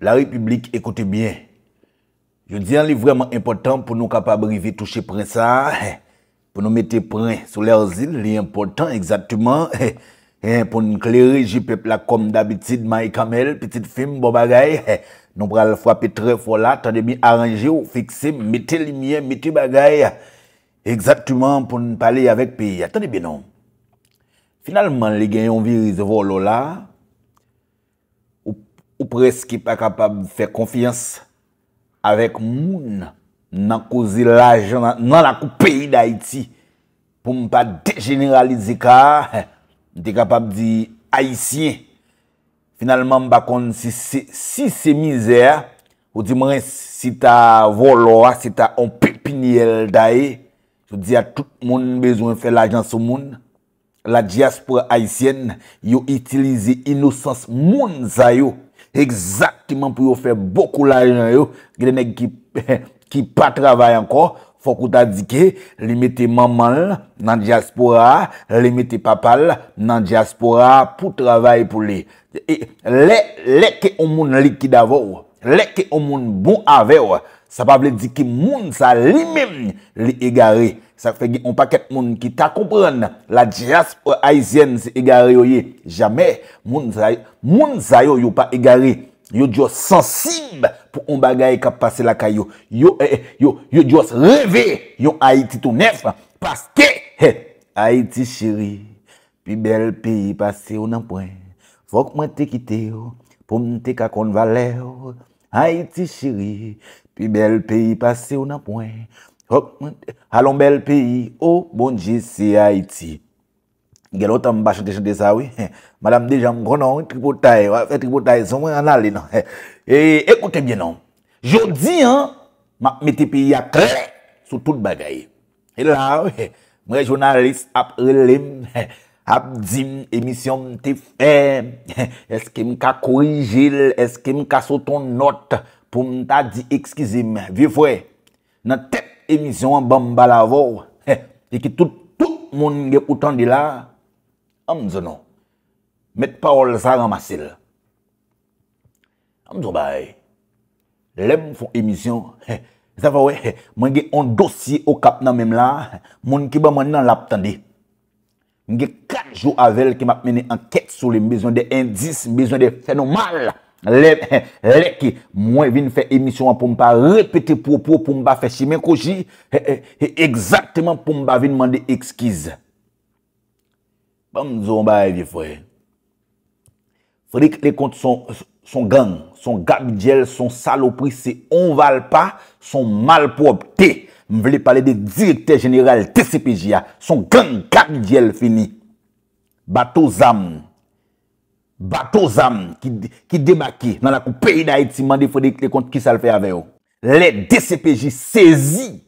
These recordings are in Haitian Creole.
La republik, ekoute bien. Yo diyan li vreman impotant pou nou kapab rivi touche prensa. Pou nou mette prens sou lers il, li impotant, egzaptouman. Pou nou kleri jipe plakom dabitid, may kamel, pitit fim, bo bagay. Nou bral fwa petre fwa la, tande mi aranje ou fikse, mette li miye, mette bagay. Egzaptouman pou nou pale avek piya, tande bi non. Finalman, li genyon vi rizevo lola... preski pa kapab fè konfiyans avèk moun nan kozi l'ajan nan la ko peyi da iti pou m pa degeneralize ka di kapab di haisyen finalman bakon si se mizer, ou di mwen si ta volor, si ta on pepini el daye ou di a tout moun bezoun fè l'ajan sou moun, la diaspora haisyen, yo itilize inousans moun zayou Eksaktiman pou yo fè boku la jen yo Grenèk ki pa travay anko Fokou ta dike Li mè te mamal nan diaspora Li mè te papal nan diaspora Pou travay pou li Lè ke omoun likid avò Lè ke omoun bon avè wò Sa pa vle di ki moun sa li mim li igare. Sa fe ge yon paket moun ki ta kompran la diaspo aizyen si igare yo ye. Jamè, moun sa yo yon pa igare. Yon djos sensib pou yon bagay ka pase la kayo. Eh, eh, yon djos revè yon Haiti tou nef. Paske, Haiti chiri, pi bel peyi pase yon anpwen. Fok mwen te kite yo pou mwen te kakon vale yo. Haiti chiri, chiri. Pi bel peyi pase ou nan pwen. Hop, alon bel peyi. Oh, bonji se a iti. Gèlote mba chante chante sa, oui. Madame Déjean mgronon, tribo tay, tribo tay, zon mwen anali, non. E, ekoute bien, non. Jodi, an, mwen te peyi a kre, sou tout bagay. E la, oui. Mwen jounalist ap relim, ap zim emisyon mte fe. Eske mka korijil, eske mka soton notte, pou mwen ta di ekskizim, vie fwe, nan tep emisyon an bamba la vò, e eh, ki tout, tout moun gen outan di la, amzonon, met parol sa ram asil. Amzon bay, lem fwa emisyon, zafawè, mwen gen on dosi okap nan menm la, moun ki ba mwen nan lap tan di. Gen kanjou avel ki map meni anket souli, mwen gen mwen de indis, mwen gen mwen de fenomal la. Lèk mwen vin fè emisyon an pou mpa repete propos pou mpa fè shimen koji Eksatman pou mpa vin mande ekskiz Pam zon ba e di fwe Fè di kè te kont son gang, son gagdjel, son salopri, se on val pa, son malprop Te, mwen vle pale de direktè general TCPJ, son gang gagdjel fini Bato zam Bato zam ki demake nan la kou peyi na iti mande frede kli kont ki sal fe ave yo. Le DCPJ sezi,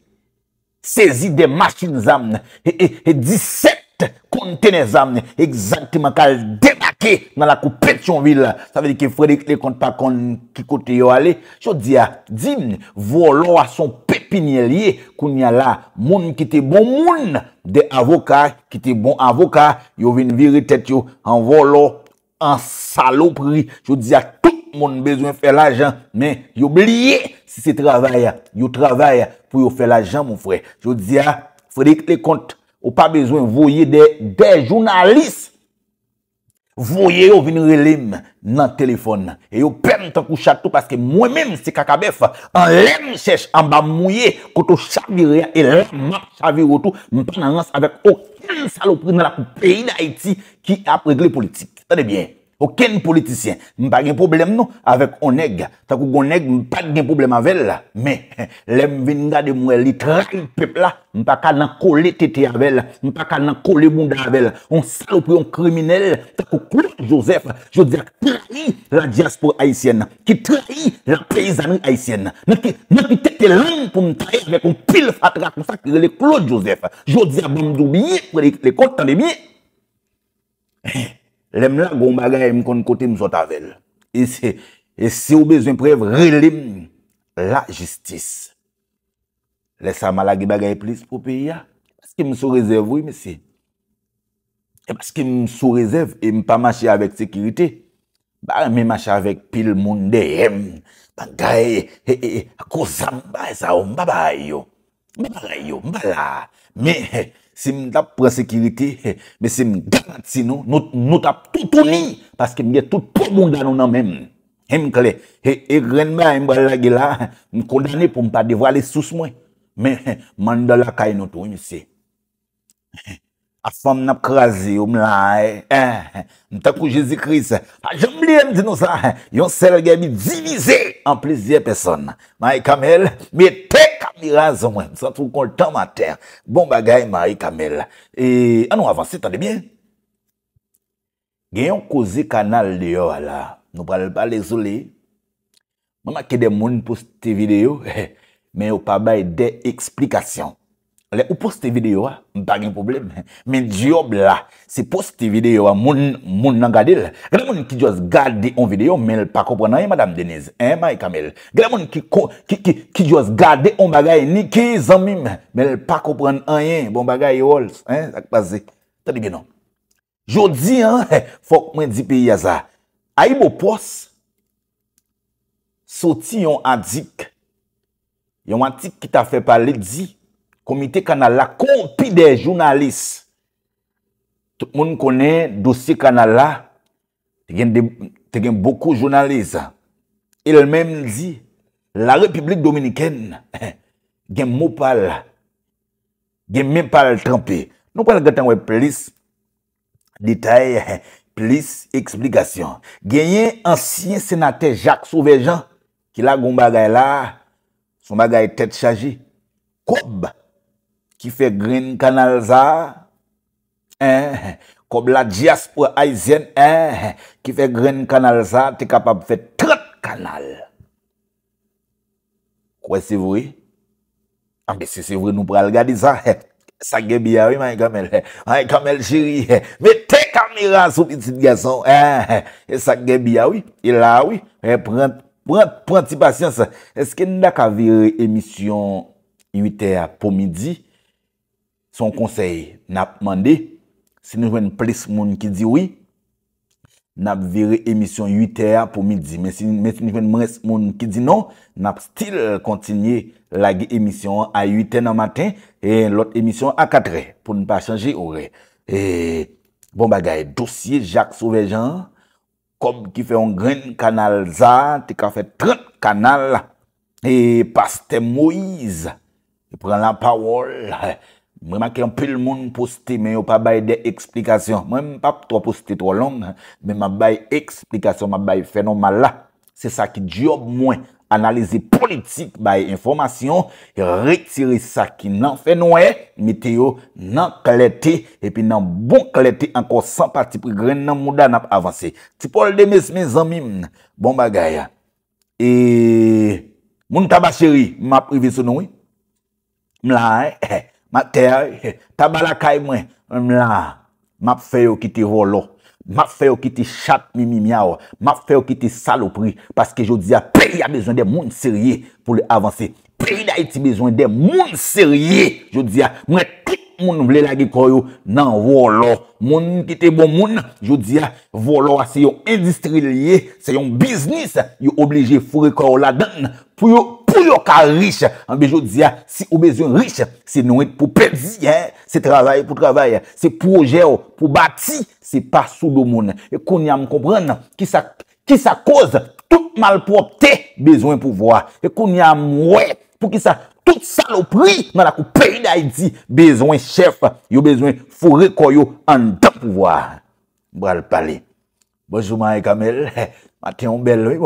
sezi de masjin zam. E 17 kontene zam. Eksantiman kal demake nan la kou pet yon vil. Sa ve di ki frede kli kont pa kont ki kote yo ale. Chou di ya, di mn, volo a son pepinye liye. Koun ya la moun ki te bon moun de avoka, ki te bon avoka. Yo vin viri tet yo an volo. An salopri. Je diya, tout moun bezwen fè l'ajan. Men, yo blye si se travaya. Yo travaya pou yo fè l'ajan, moun fwè. Je diya, fwè dek te kont. Ou pa bezwen voye de jounalist. Voye yo vin relim nan telefon nan. E yo pen tan koucha tout. Paske mwen men, si Kakabef, an len chèche, an ba mouye. Koto chavir ya, elan moun chavir yo tout. Moun pen nan ans avèk okyan salopri nan la koupei nan Haiti ki ap regle politik. Tadebyen, oken politisyen. Mpa gen problem nou, avek oneg. Takou goneg, mpa gen problem avel. Me, lem venga de mwen, li trai pepla. Mpa ka nan kole tete avel. Mpa ka nan kole bunda avel. On salopi yon kriminel. Takou klote Joseph, jodiak trai la diaspora Haitienne. Ki trai la peizanri Haitienne. Me ki tete loun pou m trai avek un pil fatra. Kousak, le klote Joseph. Jodiak bon mzoubiye, kwe le kontandebiye. Eh, eh. Lem la goun bagay m kon kote m zot avel. E se e ou bezon preve, relim la jistis. Lesa malagi bagay plis pou piya. Paske m sou rezerv woy me se. E paske m sou rezerv, e m pa mache avek sekirite. Ba, mi mache avek pil moun deyem. Bagay, he, he, he, akosan ba esa ou m baba ayon. M baba ayon, m bala. Mi, he, he. Si m dap presekiriti, be si m dap si non, nou, nou dap toutou li, paske m gen toutou moun danou nan men. Hem kle, he, he, renman, he, m kondane pou m pa devra li souse mwen. Men, man dala kay nou tou yon si. A fam nap krasi, ou m la, he, eh, he, m takou Jezi Kris, a ah, jambli hem di nou sa, yon sel gen mi divize, an plizye peson. Ma e kamel, mi te, Mi razo mwen, sa foun kontan ma ter. Bon bagay ma e kamel la. E anou avansi, tan debyen? Geyon kouzi kanal deyo la, nou pral pa le zoulé. Mwen a kede moun pou sti video, men yo pa bay de eksplikasyon. Le ou poste videyo wa, mpa gen problem. Men diyo bla, se poste videyo wa, moun nan gade l. Gle moun ki jwaz gade yon videyo, men l pa koprena yon, madame Deniz. En, may kamel. Gle moun ki jwaz gade yon bagay, nike yon zanmim. Men l pa koprena yon, bon bagay yon, en, sakpase. Tadi genon. Jodi, en, fok mwen dipe yaza. Ay bo post, soti yon adik, yon adik ki ta fe paledi, Komite kanal la kompi de jounalist. Tout moun konen dosye kanal la. Te gen beaucoup jounalist. El menm zi, la Republik Dominikèn gen mou pal. Gen menm pal trempi. Nou pal gaten we plis detay, plis eksplikasyon. Gen yon ansyen senate Jacques Sauvejan, ki la goun bagay la, sou bagay tet chaji, koub, Ki fe grene kanal sa. En. Kob la diaspo aizyen. En. Ki fe grene kanal sa. Te kapap fe tret kanal. Kwa se vre? A be se se vre nou pral gadi sa. Sa gebi ya we man yon kamel. An yon kamel chiri. Ve te kameran sou piti de gason. En. Sa gebi ya we. E la we. E prenti pasyon sa. Eske nou da ka vire emisyon 8 er pou midi. Son konsey, nap mande, si nou jwen ples moun ki di oui, nap vire emisyon 8 r pou midi. Men si nou jwen mwen moun ki di nou, nap stil kontinye lagi emisyon a 8 r nan maten, e lot emisyon a 4 r, pou nou pa chanje ou re. E, bon bagay, dosye Jacques Sauvejean, kom ki fe yon gren kanal za, te ka fe 30 kanal, e, paste Moïse, yon e pren la pawol, e, Mwen maki anpil moun poste, men yo pa bay de eksplikasyon. Mwen mpap to poste tro long, men ma bay eksplikasyon, ma bay fenoman la. Se sa ki diyo mwen analize politik, bay informasyon, rektiri sa ki nan fenoye, meteyo nan kalete, epi nan bon kalete, anko sanpati prikren nan moudan ap avanse. Ti pol de mes, mes amim, bon bagay ya. E, moun taba cheri, mwen aprivi sou noui, mwen la, e, e, Matè, eh, tabalakay mwen, mwen la, map fè yo ki te volo, map fè yo ki te chat mimimiao, map fè yo ki te salopri, paske yo dè ya pey ya bezwen de moun serye pou le avanse, pey da iti bezwen de moun serye, yo dè ya mwen tout moun vle la ge koyou nan volo, moun ki te bomoun, yo dè ya volo a se yon endistrilye, se yon biznis, yo oblige fure koyou la den, fuyo... Ou yo ka rish, an bejou dizia, si ou bejou rish, se nou et pou pelzi, se travaye pou travaye, se proje ou pou bati, se pa sou do moun. E kon ya mwè, ki sa koz, tout mal pou opte, bejou mwè pou vwa. E kon ya mwè, pou ki sa, tout salopri, mwè la pou peyi da iti, bejou mwè chef, yo bejou mwè fure koyo an tan pou vwa. Mwè al pale. Bonjou Marek Amel, Matyon Beloui,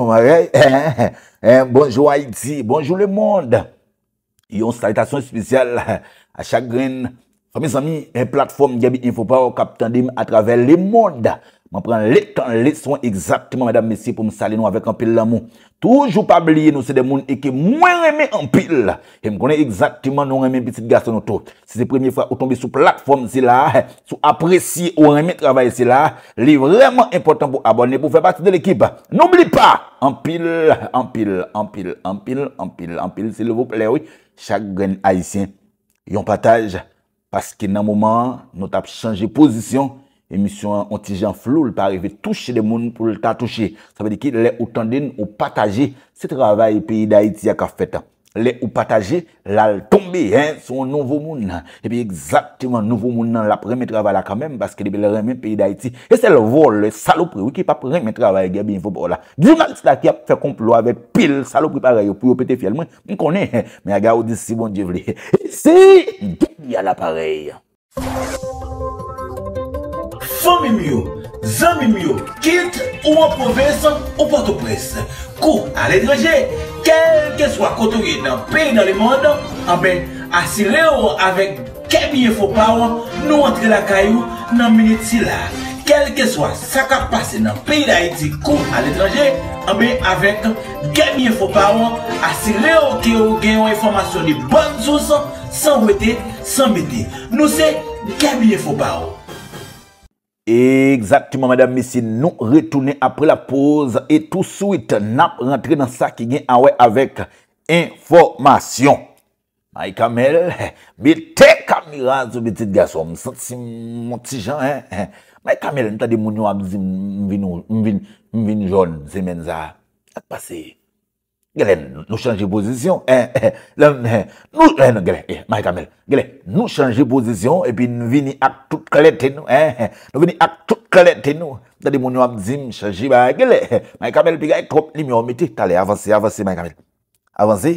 eh, bonjou Haiti, bonjou le monde Yon salitation spesyal a chagren Fomis ami, en platforme yabit, yon fopar o kapitan dim a travèl le monde Man pren lè tan lè son exaktman, madame messie, pou m sali nou avèk anpil la moun. Toujou pa blie nou se de moun ekè mwen remè anpil. Kè m konè exaktman nou remè bitit gastonouto. Se se premiè fwa ou tombi sou plakform si la, sou apresi ou remè travay si la, li vreman impotant pou abonè pou fè pati de l'ekip. N'oublie pa! Anpil, anpil, anpil, anpil, anpil, anpil, se lè vop lè wè. Chak gen aisyen yon pataj, paske nan mouman nou tap chanje posisyon, Emisyon anti-jean flou, l'pari fè touche de moun pou l'ta touche. Sa fè di ki lè ou tanden ou pataje se travay peyi d'Haïti ya ka fèt. Lè ou pataje lal tombe, sou nouvo moun nan. E pi exaktement nouvo moun nan la preme travay la kamem, baske lè bel remen peyi d'Haïti. E se l'vol salopri, wiki pa preme travay, gè bi yon fò bò la. Di yon ari s'la ki a fè komplo avè pil salopri parey, pou yon pète fèl mwen, mwen kone, mwen a gè ou disi si bon dje vle. E si, gè bi ala parey. Fon mi mi yo, zan mi mi yo, kit, ou an poves, ou pato pres Kou al etranje, kel ke swa koto ge nan peyi nan li moun ah Ame asire yo avek kemiye fobawo, nou antre la kayou nan minit si la Kel ke swa saka pase nan peyi da iti, kou al etranje Ame ah avek kemiye fobawo, asire yo ge yo informasyon li bon souso San weti, san meti, nou se kemiye fobawo Eksatman madame missi, nou retounen apre la pose E tout souit nap rentre nan sa ki gen awe avèk INFORMASYON Ma e kamel, bi te kameraz ou bi tit gaso Monsant si monsi jan Ma e kamel, nita di moun yo amzi mvin joun zemen za Ate pase Gyele, nou chanji posisyon. Gyele, eh, eh, eh, nou chanji posisyon epi nou vini ak tout kalete nou. Nou vini ak tout kalete nou. Tadi moun yo am zim chanji. Gyele, nou chanji posisyon. Piga e trop, ni myo meti. Tale, avansi, avansi, may kamel. Avansi.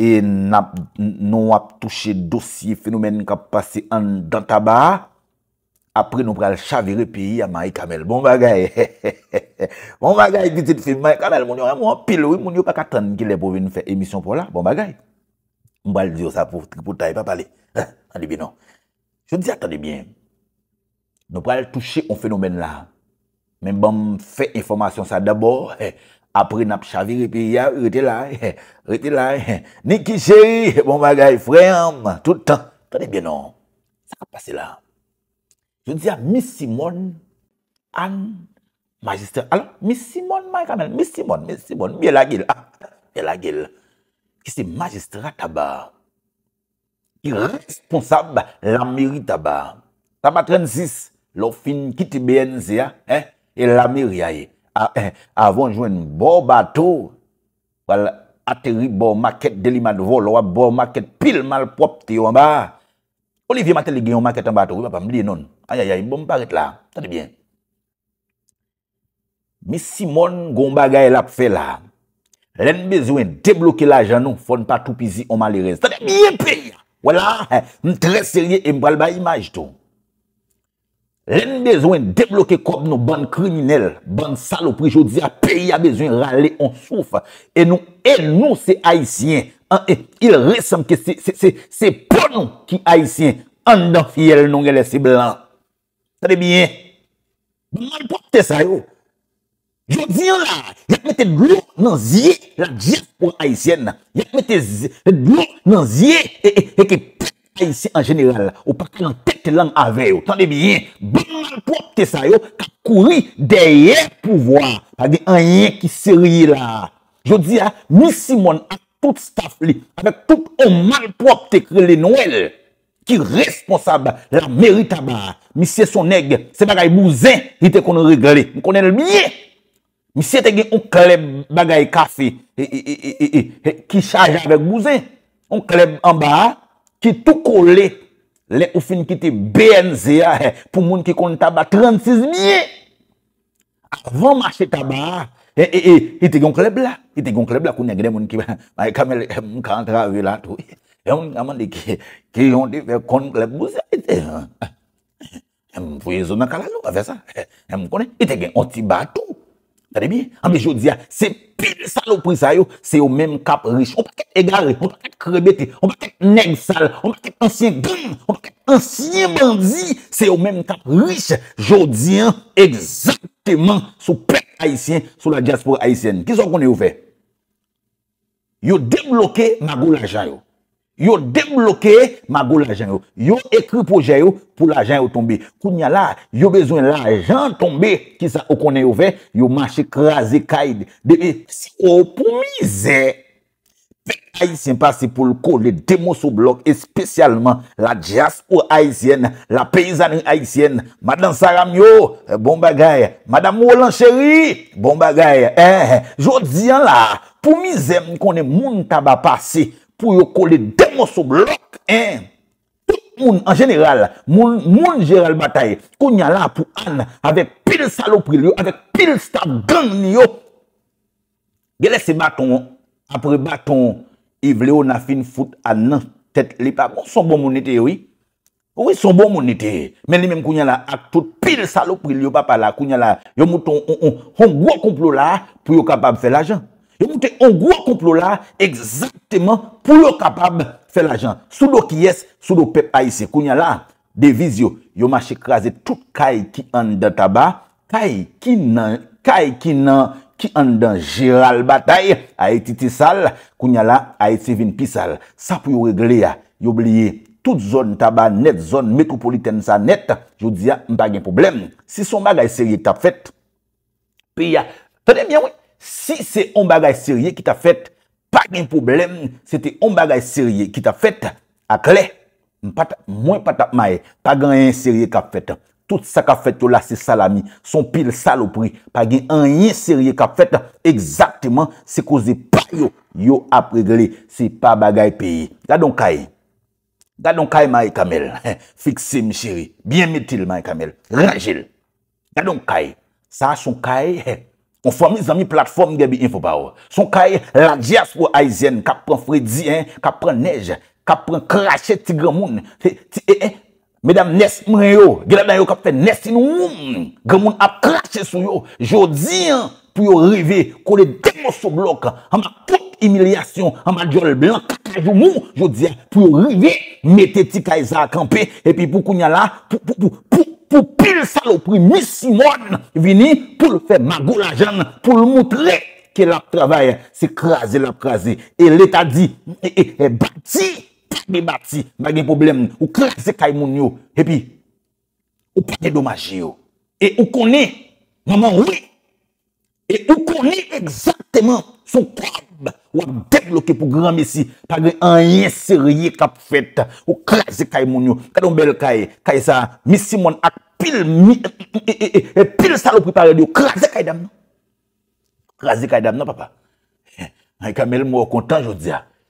E nou ap touche dosye fenomen kap pase an dan taba. apre nou pral chavir epi ya Marie Kamel. Bon bagay, he he he he he. Bon bagay, ditit si Marie Kamel, moun yon a moun pilou, moun yon pa katan ki lè pou ven fè emisyon pou la, bon bagay. Mou bal diyo sa pou ta e pa pale. Ha, anibinan. Non. Je disi, atanibinan, nou pral touche yon fenomen la. Men bom fè informasyon sa dabor, he, apre nap chavir epi ya, rete la, he, rete la, he. Niki chéri, bon bagay, freyam, toutan, atanibinan. Sa non. pa pase la. Je diya mi simon an majistrat. An, mi simon man kanen, mi simon, mi simon. Mi el agel, ah, akta, el agel. Ki se majistrat taba. Ki responsab la meri taba. Sa matren zis, lo fin kiti bn zia, e la meri aye. Ah, Avon jwen bo batou, wal ateri bo maket deli mad volo, wap bo maket pil mal pop te yon ba. Oli vi matel li gen yon maket an batou, wè pa m liye non. Ayayay, m bon m paret la. Tade bien. Mi si mon gomba gaye la pfe la, ren bezwen debloke la jan nou fon patou pizi oman li rezi. Tade bien peyi. Wala, m tre serye m pral ba imaj tou. Ren bezwen debloke kom nou ban kriminel, ban salopri, jodze a peyi a bezwen rale, on souf, e nou, e nou se haisyen, an e, il resenke se, se, se, se, se ponou ki Haitien, an dan non, fiyel nong el si blan. Tande biye, ban malprop te sayo. Jodzi an la, yakmete blon nan zye, la diye pou Haitien, yakmete blon nan zye, e, e, e, e, e ki poun Haitien an general, ou pa ki nan tete lang aveyo, tande biye, ban malprop te sayo, ka kouri deye pouvoi, pa di anye ki seri la. Jodzi an, ah, ni si moun ak, tout staf li, avek tout ou malprop te kre li nouel, ki responsab la meri taba, misye son neg, se bagay mouzen, ite kon regle, m konen l miye, misye te gen ou kleb bagay kafe, ki chaje avek mouzen, ou kleb an ba, ki tou kole, le ou fin kite BNZ, pou moun ki kon taba 36 miye, ak van mache taba, E, e, e, ite gen kreble la. Ite gen kreble la kounen gen moun ki ba. E mwen ka mwen, mwen ka antre avi la tou. Mwen gaman de ki, ki yon de kon mwen kreble la pou se. Mwen pouye zonan kalalou ave sa. Mwen konen. Ite gen, onti ba tou. Tade mi? Ambe jodia, se pil salopri sayo, se yon men kap rish. Mwen pa ket e gare, mwen pa ket krebeti, mwen pa ket neg sal, mwen pa ket ansyen gen, mwen pa ket ansyen bandi. Se yon men kap rish. Jodia, exakteman sou pet. Aisyen, sou la diaspora Aisyen. Ki sa konen yo fe? Yo debloke magou la jayou. Yo debloke magou la jayou. Yo ekri pou jayou, pou la jayou tombe. Kounya la, yo bezwen la jayou tombe. Ki sa konen yo fe? Yo manche krasi kaid. Debe, si kon pou mize. Fèk aisyen pasi pou l'ko le demo sou blok, espesyalman la dias ou aisyen, la peyizanin aisyen, madan Saram yo, euh, bon bagay, madan Moulan chéri, bon bagay, eh, eh, eh. jò diyan la, pou mizèm konè moun taba pasi pou yo kole demo sou blok, tout moun, an jeneral, moun jeneral batay, konya la pou an, avek pil salopri yo, avek pil stav gang yo, gelè se baton yo, apre baton, i vle ou na fin fout an nan, tet li pa, ou bon son bon mounite, ou son bon mounite, men li men kounye la, ak tout pil salopri li yo pa pala, kounye la, yo mouton, yon gwa kouplo la, pou yo kapab fe la jan, yon mouton, yon gwa kouplo la, egzakteman, pou yo kapab fe la jan, sou do ki yes, sou do pe pa yise, kounye la, deviz yo, yo ma chikraze, tout kai ki an de taba, kai ki nan, kai ki nan, kai ki nan, ki an dan jiral batay, ay titi sal, kounya la, ay sevin pi sal. Sa pou yo regle ya, yo blye, tout zon taban net, zon metropoliten sa net, yo dya, mpa gen problem. Si son bagay serye tap fet, pe ya, tade mwen, si se on bagay serye ki tap fet, pake gen problem, se te on bagay serye ki tap fet, ak le, mpa ta, mwen pata may, pake gen serye kap fet. tout sa ka fet yo la se salami, son pil salopri, pagi anye serye ka fet, ekzaktman se koze pa yo, yo ap regle, se pa bagay peyi. Gadon kay, gadon kay may kamel, fikse mi chiri, bien metil may kamel, rangil. Gadon kay, sa son kay, konfomiz anmi platform gebi infopaw, son kay, la diaswo aizen, ka pren fredzi, ka pren nej, ka pren krashe tigran moun, ti e e, Medam nes mre yo, gilap dan yo kapte nes inoum, gaman ap krasche sou yo, jo di, pou yo rive, kone demosou blok, ama kout emilyasyon, ama djol blan kakajoumou, jo di, pou yo rive, meteti kaysa akampe, epi pou kounya la, pou pil salopri, misi moun, vini, pou lfe magou la jan, pou lmoutre, ke lap travaye, se krasi, lap krasi, e leta di, e, e, e bakti, Patme bati bagen poublem nou. Ou krasi kay moun yo. Epi, ou patne domaji yo. E ou kone, maman wè. E ou kone egzanteman son kwa wap degloke pou Gran Messi pagre anyen serye kap fèt. Ou krasi kay moun yo. Kadon bel kay, kay sa, Messi moun at pil mi, e pil salo pripare di yo. Krasi kay dam nou. Krasi kay dam nou, papa. Eh, Ay kamel mou kontan, jodi ya. Ah.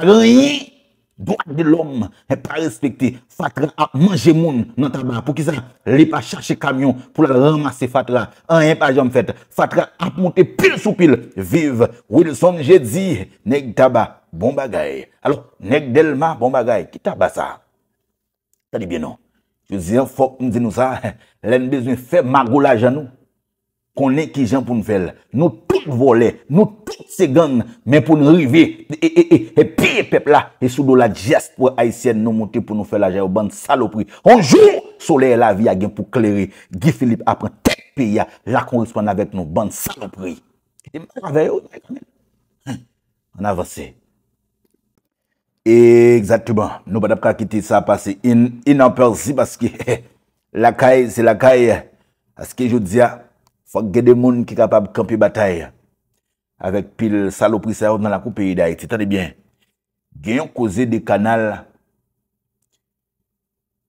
Sagan yi, do ak de l'om e pa respekte, fatra a manje moun nan taba pou ki sa li pa chache kamyon pou la ramase fatra. An yi pa jom fete, fatra ap monte pil sou pil, vive. Wilson je di, nek taba, bon bagay. Alo, nek delma, bon bagay, ki taba sa? Sa li bien non. Je di, an fok mzi nou sa, len bezou fè magoulaj an nou. konen ki jen pou nou vel, nou tout volè, nou tout segan, men pou nou rive, e, e, e, e piye pep la, e sou do la jeste pou aisyen nou mouti pou nou fel a jen, ou ban salopri, anjou, soley la vi a gen pou kleri, gifilip apren, tek piya, la kon respon avèk nou, ban salopri, e maravè, ou, an avansè, e, exactement, nou bad apka kiti sa pasi, in, in an perzi, baski, la kaye, se la kaye, aski, jou dziya, Fwa gede moun ki kapab kampe batay. Avèk pil salopri sa yon nan la koupe yiday. Ti tadebyen. Genyon koze de kanal.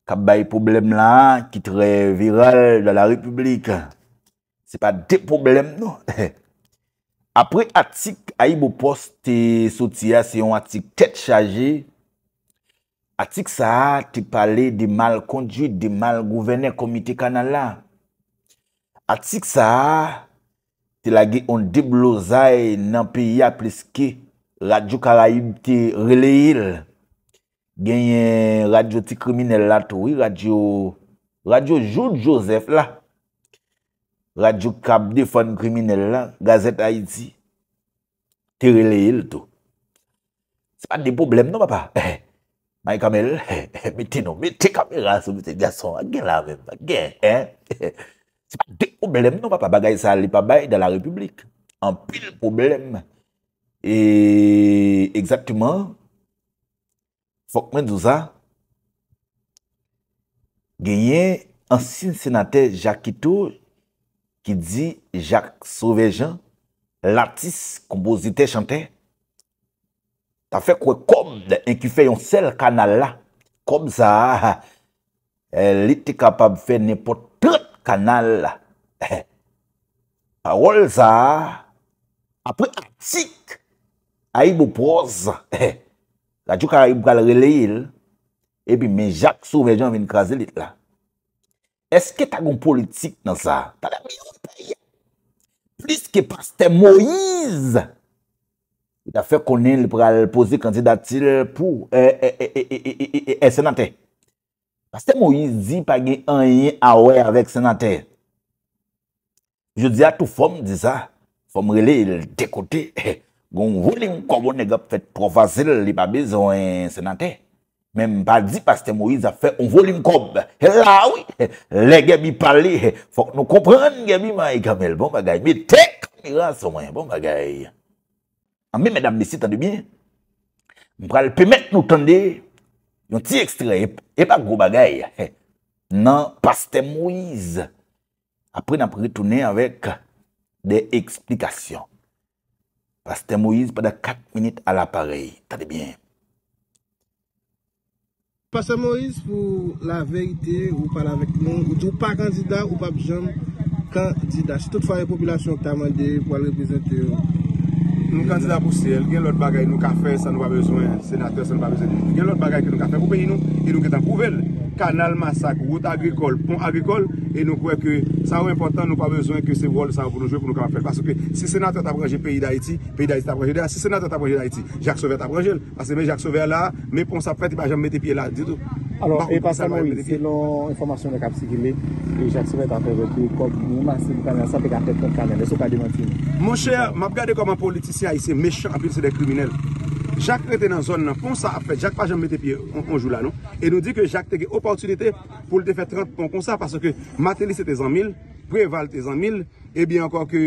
Kabay problem la ki tre viral da la republik. Se pa de problem nou. Apri atik ayib ou poste sotia se yon atik tet chaje. Atik sa te pale de mal kondju, de mal gouvene komite kanal la. Atik sa, se la ge yon deblozay nan piya pliske, radyo Karayib te releyil, genye radyo ti kriminel la tou, radyo Joune Joseph la, radyo Kab Defon Kriminel la, Gazet Aizi, te releyil tou. Se pa de problem nou, papa? May Kamel, meti nou, meti Kamel, asou, meti Gasson, a gen la, a gen, a gen, a gen. Se non, pa de poubelem nou pa bagay sa li pa baye da la republik. An pil poubelem. E exactyman Fokmendouza genyen ansin senate Jakito ki di Jak Sovejan l'artiste komposite chante ta fe kwe kom en ki fe yon sel kanal la kom sa li te kapab fe nepot kanal la. Parol sa, apre atik, ay mou poz, la djou ka ray mou kal rele yil, epi men Jacques Sauvegion vin kras elit la. Eske ta goun politik nan sa? Ta la moun payan. Plis ke paste Moïse, yi ta fe konen li pral pozè kandidatil pou e senate. Pastè Moïse zi pa ge anye awe avèk senante. Je di a tou fòm di sa, fòm rele il te kote, gon vòli mkobon negop fèt profasil li pa bezon senante. Men mpa zi Pastè Moïse a fè, on vòli mkob. He la oui, le gebi pale, fòk nou kompran gebi ma e kamel. Bon bagay, me tek, mi rase mwen. Bon bagay. Anme ah, mèdame besi tande mi, mpral pemet nou tande, Yon ti ekstra e, e ep, ep ak gro bagay. Nan, Pasteur Moïse, apre nan pritounen avèk de eksplikasyon. Pasteur Moïse, pada 4 minute al aparey, tade bien. Pasteur Moïse, pou la veyite, ou pala vek moun, ou pa kandida, ou pa bijan kandida, si tout fwa repopilasyon tamande, pou al reprezenter... Nou kansida pou sel, gen lor bagay nou kafe, sa nou pa bezwen, senatè sa nou pa bezwen. Gen lor bagay ki nou kafe pou peyin nou, ki nou ketan pou vel. kanal, masak, route agrikol, pon agrikol e nou kwe kwe sa ou important nou pa bezwen kwe se wol sa ou pou nou jwe pou nou kam apre baso ke si senat an te apreje peyi da Haiti peyi da Haiti an te apreje de la, si senat an te apreje da Haiti Jacques Sauvet an te apreje le, ase me Jacques Sauvet la me pon sa apreje di ba jam mette piye la, di do alo, e pasan moui, se lon informasyon le kap si gile, e Jacques Sauvet an te apreje kwe kop mou masik sa pe ka apreje ton kanel, e so ka dimanti mou chè, mab gade koman politisyen a y se mecham apil se de kriminel Jak rete nan zon nan, pon sa ap fet, jak pa jan mette pie, on jou la non, e nou di ke jak te ge opotunite pou te fet 30 pon kon sa, parce ke Matelis te zan mil, Preval te zan mil, e bi ankon ke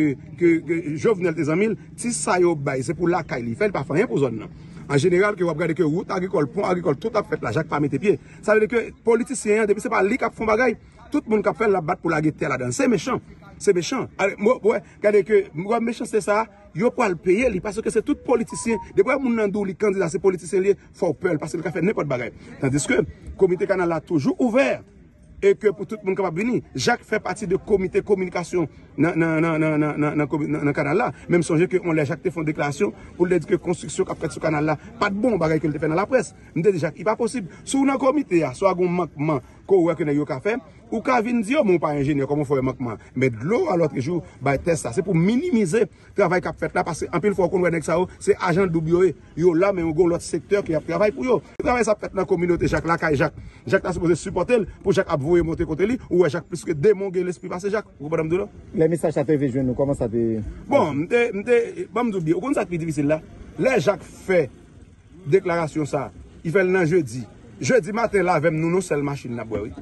Jovenel te zan mil, ti sayo bay, se pou la kay li, fen pa fanyen pou zon nan. An general, ke wap gade ke wout, agrikol, pon agrikol, tout ap fet la, jak pa mette pie, sa vede ke politisyen, depi se pa li kap fon bagay, tout moun kap fen la bat pou la gete la dan, se mechon, se mechon. An gen de ke wap mechon se sa, yo kwa l peye li, paske se tout politisyen, debwa moun nan dou li kandida se politisyen li, faw pel, paske l kafe ne pot bare, tandiske, komite kanal la toujou ouver, E ke pou tout moun kapabini Jak fè pati de komite Komunikasyon Nan kanal la Mèm sonje ke on lè Jak te fon deklasyon Pou lè di ke konstruksyon Kap fèt sou kanal la Pat bon bagay Kel te fè nan la pres Mèm te di jak I pa posib Sou nan komite ya ah, So agon mankman Kou wè kene yo ka fè Ou ka vin di yo Moun pa enjini Kou moun fòre mankman Mèm glò alot ki jou Bay testa Se pou minimize Travèy kap fèt la Pase anpil fò kon wè nek sa yo Se ajan dobyo e Yo la mèm Ou vou yon motè kontè li, ouwe, Jacques, piske demongè l'esprit passe, Jacques, ouwa, mdou lò? Le mèsage sa te vejwen nou, koman sa te... Bon, mdé, mdé, mdou bi, okon sa te pi divisil la, le Jacques fè deklarasyon sa, y fè lè nan jeudi, jeudi matin la, vèm nou nou sel machin na bwewi.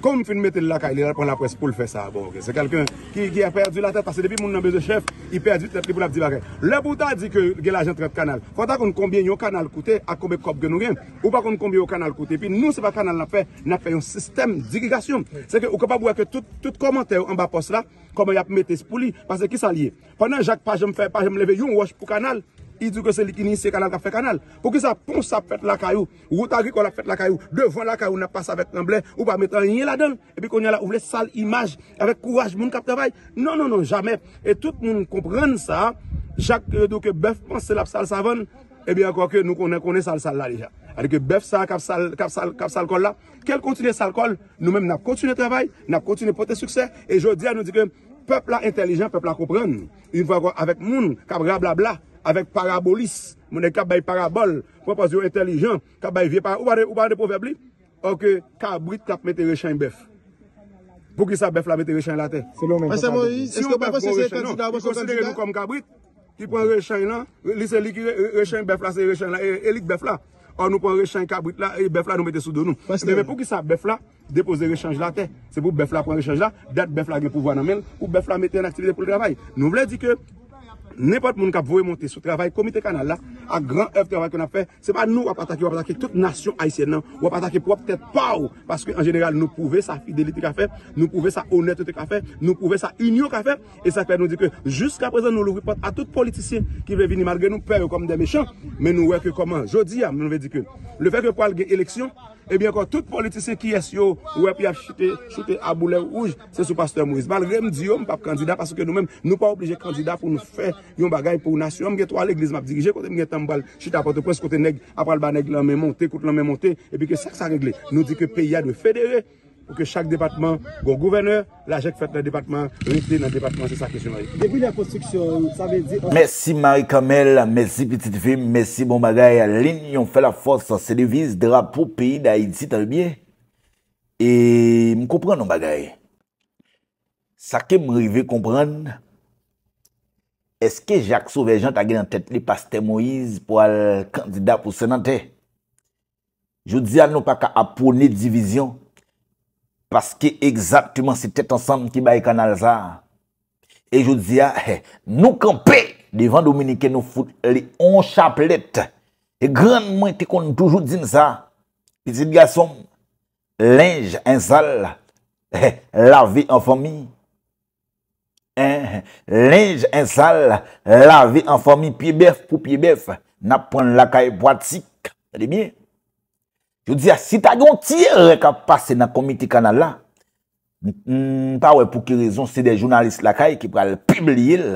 Kon mi fin mette l laka, li repon la pres pou l fe sa. Bon, se kelken ki a perdu la tete, ase depi moun nan beze chef, i perdu, tep li pou l ap di vare. Le Bouda di ke gela jentret kanal. Fanta kon konbyen yon kanal koute, ak konbe kop genou gen, ou pa kon konbyen yon kanal koute, pi nou se pa kanal la fe, na fe yon sistem, dirigasyon. Se ke ou ka pa bouweke tout, tout komentè ou an ba pos la, konbe yap mette spou li, pase ki sa liye. Panan jak pa jom fe, pa jom leve yon, wosh pou kanal, Idou ke se likini se kanal kap fe kanal Pou ki sa pon sa pfet la kayou Ou ta gri kon la pfet la kayou Devon la kayou na pa sa vek tremble Ou pa metran yin la den E pi kon yon la ouvle sal imaj Avek kouaj moun kap travay Non non non, jamep E tout moun kompren sa Jak do ke bev panse la psal sa ven E bi anko ke nou konen konen sal sal la lija Adike bev sa kap sal kol la Kel kontine sal kol Nou men nap kontine travay Nap kontine poten suksè E jodi an nou dike Pepl la intelijen, pepl la kompren Yon fwa kon avek moun Kap gra bla bla avèk parabolis, mounè kap bay parabol, moun pas yo entelijan, kap bay vie parabol, ou ba de pou vebli, anke kabrit kap mette rechang bef. Pou ki sa bef la mette rechang la te. Se loun men, se loun men. Se loun men, se loun men. Se loun men, se loun men. Konsek de renou kom kabrit, ki pon rechang la, li se li ki rechang bef la, se rechang la, e lik bef la, an nou pon rechang kabrit la, e bef la nou mette sou don nou. Mè pou ki sa bef la, depose rechang la te. Se pou bef la pon rechang la, det bef la gen Nèpot moun kap vowe monte sou travay komite kanal la, a gran ev travay kon ap fè, seman nou wap atake, wap atake tout nasyon aisyen nan, wap atake pou wap tèd pa ou, paske an jeneral nou pouve sa fidelite ka fè, nou pouve sa honetite ka fè, nou pouve sa inyo ka fè, e sa kwen nou dike, jiska prezen nou loupi pot a tout politisyen ki ve vini mal gen nou, pe yo kom de mechon, men nou weke koman, jodi ya, nou ve dike, le fè ke po alge eleksyon, Ebyen eh kon, tout politise ki es yo, wè pi ap chute, chute abou lè wouj, se sou pastor Moïse. Malre m di yo m pap kandida, paske nou mèm, nou pa ouplije kandida pou nou fè yon bagay pou nasyon. M ge to al egliz map dirije, kote m ge tambal, chute apote, pwens kote neg, apal ba neg, lèmè montè, kote lèmè montè, epi ke seks a regle, nou di ke pe yadwe federe. Ou ke chak depatman gon gouverneur, la jèk fèt nan depatman, rinti nan depatman. Se sa kèchou mwen. Dèbou lè a konstruksyon, sa mè di... Mèsi Marie Kamel, mèsi Petite Fille, mèsi bon bagay. Lènyon fè la fòs sa sè devise drap pou peyi dè a yid si tè lèbyè. E mè komprèn non bagay. Sa ke mè rive komprèn. Eske Jacques Sauvegent a gè nan tèt lè Paste Moïse pou al kandidat pou sè nan tè. Jou di an nou pa ka apounè divizyon. Paske eksaktouman se tèt ansanm ki bay kanal sa. E jout ziya, nou kanpe, devan dominike nou foute le on chap let. E gran mwen te kon toujout zin sa. Pizit gasom, lenj en sal, lave en fomi. Lenj en sal, lave en fomi, pibef pou pibef, na pon lakay po atik. A di mye? Yo di ya, ah, si ta yon tir re ka pase nan komiti kanal la, mpa mm, we pou ki rezon se de jounalist lakay ki pral pibl e, yil,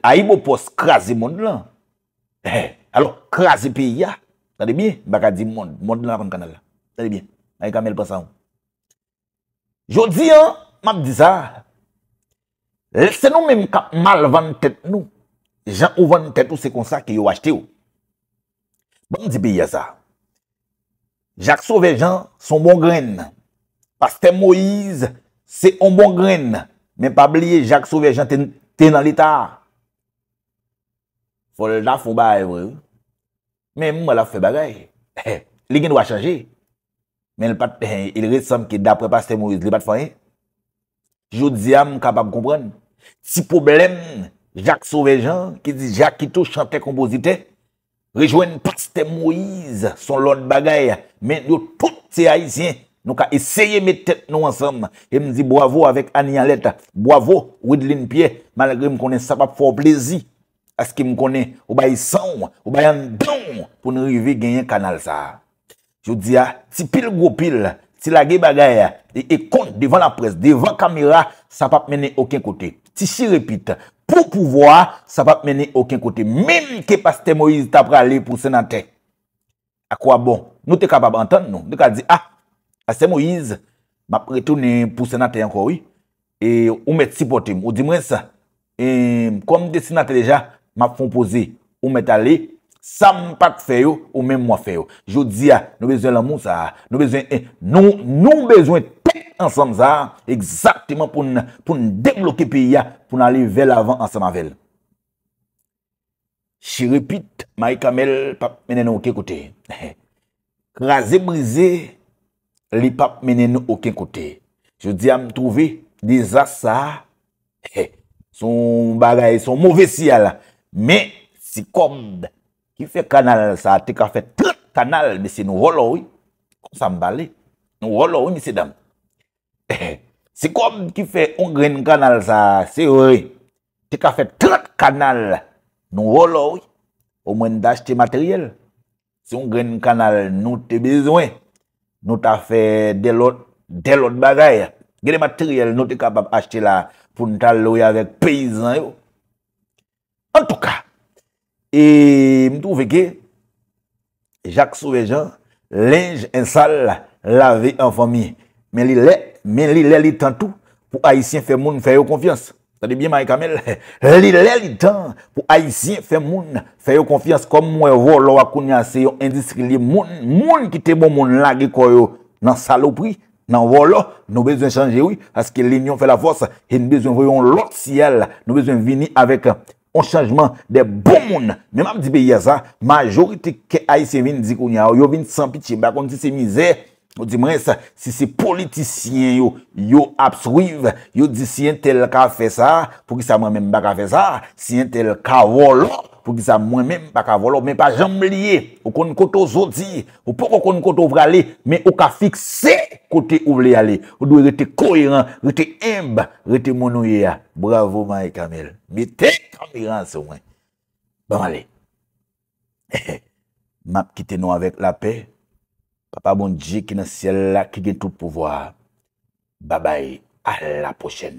ay bo pos krasi moun lan. Eh, alo krasi pi ya. Sade bi, baka di moun, moun lan kon kanal la. Sade bi, ay kamel pa sa ou. Yo di ya, mab di sa, lese nou men mka mal van tet nou, jan ou van tet ou se kon sa ki yo wachti ou. Mboun di pi ya sa, JAK SOUVEJAN SON BON GREN PASTE MOIZE SE ON BON GREN MEN PA ABLIYE JAK SOUVEJAN TENAN L'ITA FOL DA FON BA EVRE MEN MOU LA FE BAGAY LE GEN OWA CHANJE MEN IL RE SOM KE DAPRE PASTE MOIZE LE BAT FANYE JOUDZI YAM KAPAB KOMPREN SI POBLEM JAK SOUVEJAN KE ZI JAKITO CHANTE KOMPOSITE Rejwen pote s'te Moïse, son lot bagay, men yo tout se haisyen, nou ka eseye metet nou ansam. E m zi bravo avèk Ani Aleta, bravo, ouid lin piè, malagre m konen sa pap fòr plezi. Aske m konen, ou bayi son, ou bayi an don, pou nou rive genyen kanal sa. Jou di ya, ti pil go pil, ti lage bagay, e kont devan la pres, devan kamera, sa pap menen okyen kote. Ti si repit, pou m konen sa pap, pou m konen sa pap, pou m konen sa pap, pou m konen sa pap, pou m konen sa pap, pou m konen sa pap, pou m konen sa pap, pou m konen sa pap, pou m konen sa pap, pou m konen sa pap, pou m konen sa pou pouvo a, sa va meni okin kote, meni ke paste Moise ta prale pou senate. A kwa bon, nou te kapab antan nou, nou ka di, a, a se Moise, map retounen pou senate an kwa ou, e, ou met sipote, ou dimre sa, e, kom de senate deja, map fonpoze, ou met ale, sa mpak feyo, ou men mwa feyo. Jou di a, nou bezwen la moun sa, nou bezwen en, eh, nou, nou bezwen ten, ansan za, ekzaktman pou n pou n deglouke piya, pou n aliv vel avan ansan ma vel. Chi repit may kamel pap menen nou ke kote. Raze brize li pap menen nou ke kote. Je di am trouvi, di za sa son bagay, son mouve siya la. Me si komd, ki fe kanal sa, te ka fe tret kanal mi se nou roloi, kon sa mbale nou roloi mi se dam. Se kom ki fe un grene kanal sa, se woy, te ka fe 30 kanal nou woy lor, ou mwen da achte materyel. Se un grene kanal nou te bezwen, nou ta fe delot bagay. Gre materyel nou te kapab achte la pou nou tal lor yavek peyizan yo. En tou ka, e mtouve ke, Jacques Sauvejean, linge en sal lave en fami, men li lè, Men li lè li tan tou pou Aisyen fè moun fè yo konfians. Sa de bie Marek Amel. Li lè li tan pou Aisyen fè moun fè yo konfians. Kom mwen vò lò wakoun yase yon endistri li moun. Moun ki te bon moun lage kwayo nan salopri, nan vò lò. Nou bezwen chanje wè. Aske l'enyon fè la fòs. E nou bezwen vò yon lot siyèl. Nou bezwen vini avèk an chanjman de bon moun. Men mèm di bè yè sa. Majoritè ke Aisyen vin di koun yase. Yo vin san piti. Bakon di se mizè. Ou di mwen sa, si se politisyen yo, yo aps rive, yo di si yon tel ka fe sa, pou ki sa mwen men baka fe sa, si yon tel ka volo, pou ki sa mwen men baka volo, men pa jamb liye, ou kon koto zo di, ou pou kon koto vrali, men ou ka fikse kote ou vle ali. Ou do rete koyran, rete imba, rete monoye ya. Bravo man e kamel, me te kamyran se mwen. Bon ale, map kite nou avek la pey, Papa moun dji ki nan siel la ki gen tout pouvoa. Babay, ala pochen.